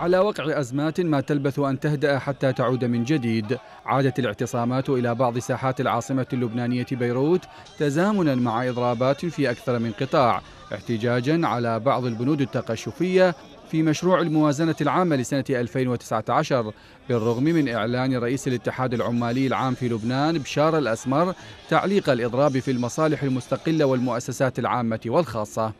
على وقع أزمات ما تلبث أن تهدأ حتى تعود من جديد عادت الاعتصامات إلى بعض ساحات العاصمة اللبنانية بيروت تزامنا مع إضرابات في أكثر من قطاع احتجاجا على بعض البنود التقشفية في مشروع الموازنة العامة لسنة 2019 بالرغم من إعلان رئيس الاتحاد العمالي العام في لبنان بشار الأسمر تعليق الإضراب في المصالح المستقلة والمؤسسات العامة والخاصة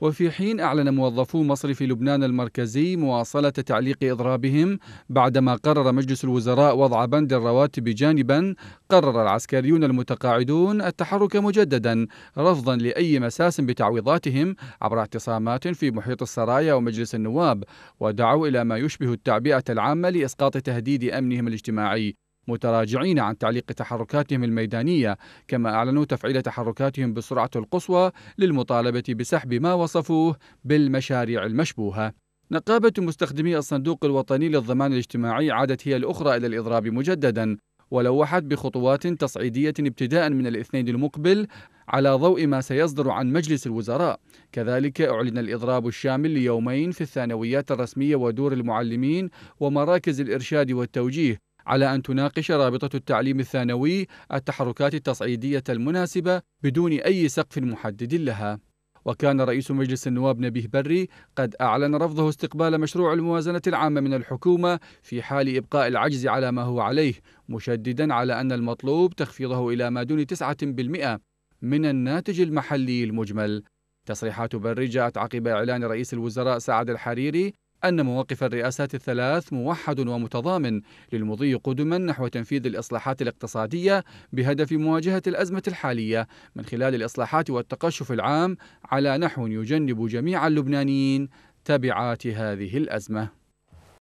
وفي حين أعلن موظفو مصرف لبنان المركزي مواصلة تعليق إضرابهم بعدما قرر مجلس الوزراء وضع بند الرواتب جانبا قرر العسكريون المتقاعدون التحرك مجددا رفضا لأي مساس بتعويضاتهم عبر اعتصامات في محيط السرايا ومجلس النواب ودعوا إلى ما يشبه التعبئة العامة لإسقاط تهديد أمنهم الاجتماعي متراجعين عن تعليق تحركاتهم الميدانية كما أعلنوا تفعيل تحركاتهم بسرعة القصوى للمطالبة بسحب ما وصفوه بالمشاريع المشبوهة نقابة مستخدمي الصندوق الوطني للضمان الاجتماعي عادت هي الأخرى إلى الإضراب مجددا ولوحت بخطوات تصعيدية ابتداء من الاثنين المقبل على ضوء ما سيصدر عن مجلس الوزراء كذلك أعلن الإضراب الشامل ليومين في الثانويات الرسمية ودور المعلمين ومراكز الإرشاد والتوجيه على أن تناقش رابطة التعليم الثانوي التحركات التصعيدية المناسبة بدون أي سقف محدد لها وكان رئيس مجلس النواب نبيه بري قد أعلن رفضه استقبال مشروع الموازنة العامة من الحكومة في حال إبقاء العجز على ما هو عليه مشددا على أن المطلوب تخفيضه إلى ما دون 9% من الناتج المحلي المجمل تصريحات بري جاءت عقب إعلان رئيس الوزراء سعد الحريري أن مواقف الرئاسات الثلاث موحد ومتضامن للمضي قدما نحو تنفيذ الإصلاحات الاقتصادية بهدف مواجهة الأزمة الحالية من خلال الإصلاحات والتقشف العام على نحو يجنب جميع اللبنانيين تبعات هذه الأزمة